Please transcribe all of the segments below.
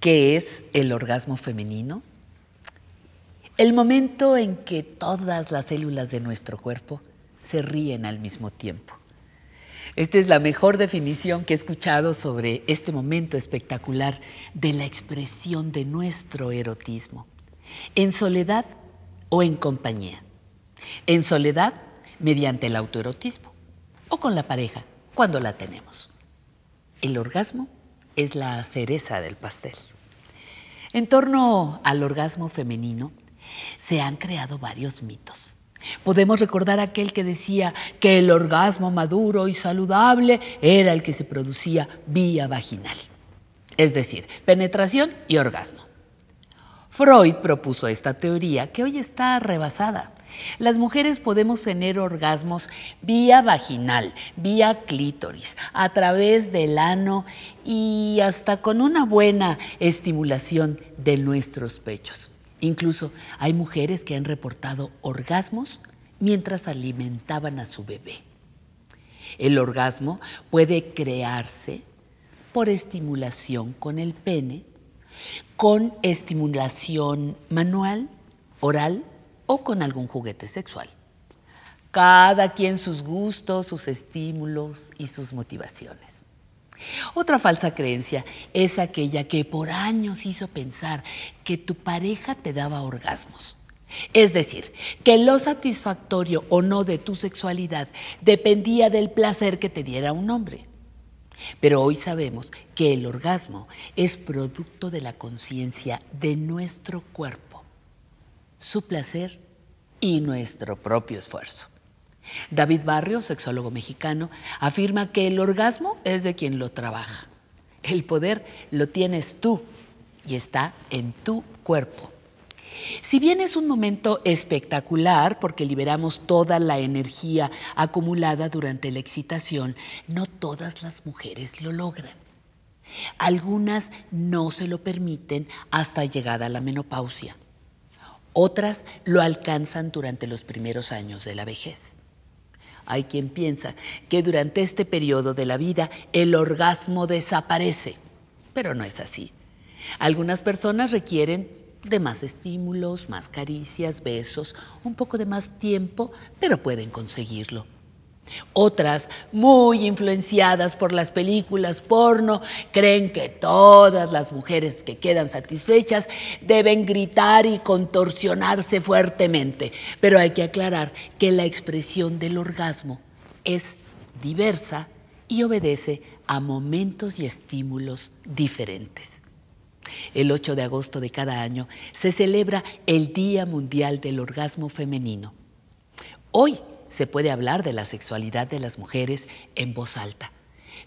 ¿Qué es el orgasmo femenino? El momento en que todas las células de nuestro cuerpo se ríen al mismo tiempo. Esta es la mejor definición que he escuchado sobre este momento espectacular de la expresión de nuestro erotismo. En soledad o en compañía. En soledad mediante el autoerotismo o con la pareja cuando la tenemos. El orgasmo es la cereza del pastel. En torno al orgasmo femenino se han creado varios mitos. Podemos recordar aquel que decía que el orgasmo maduro y saludable era el que se producía vía vaginal, es decir, penetración y orgasmo. Freud propuso esta teoría que hoy está rebasada las mujeres podemos tener orgasmos vía vaginal, vía clítoris, a través del ano y hasta con una buena estimulación de nuestros pechos. Incluso hay mujeres que han reportado orgasmos mientras alimentaban a su bebé. El orgasmo puede crearse por estimulación con el pene, con estimulación manual, oral o con algún juguete sexual. Cada quien sus gustos, sus estímulos y sus motivaciones. Otra falsa creencia es aquella que por años hizo pensar que tu pareja te daba orgasmos. Es decir, que lo satisfactorio o no de tu sexualidad dependía del placer que te diera un hombre. Pero hoy sabemos que el orgasmo es producto de la conciencia de nuestro cuerpo su placer y nuestro propio esfuerzo. David Barrio, sexólogo mexicano, afirma que el orgasmo es de quien lo trabaja. El poder lo tienes tú y está en tu cuerpo. Si bien es un momento espectacular porque liberamos toda la energía acumulada durante la excitación, no todas las mujeres lo logran. Algunas no se lo permiten hasta llegada a la menopausia. Otras lo alcanzan durante los primeros años de la vejez. Hay quien piensa que durante este periodo de la vida el orgasmo desaparece, pero no es así. Algunas personas requieren de más estímulos, más caricias, besos, un poco de más tiempo, pero pueden conseguirlo. Otras, muy influenciadas por las películas porno, creen que todas las mujeres que quedan satisfechas deben gritar y contorsionarse fuertemente. Pero hay que aclarar que la expresión del orgasmo es diversa y obedece a momentos y estímulos diferentes. El 8 de agosto de cada año se celebra el Día Mundial del Orgasmo Femenino. Hoy se puede hablar de la sexualidad de las mujeres en voz alta,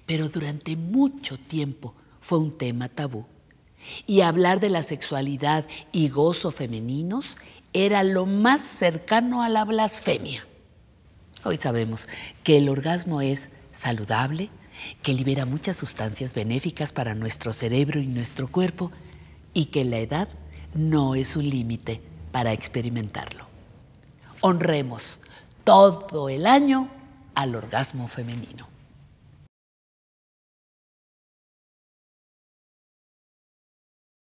pero durante mucho tiempo fue un tema tabú. Y hablar de la sexualidad y gozo femeninos era lo más cercano a la blasfemia. Hoy sabemos que el orgasmo es saludable, que libera muchas sustancias benéficas para nuestro cerebro y nuestro cuerpo y que la edad no es un límite para experimentarlo. Honremos todo el año al orgasmo femenino.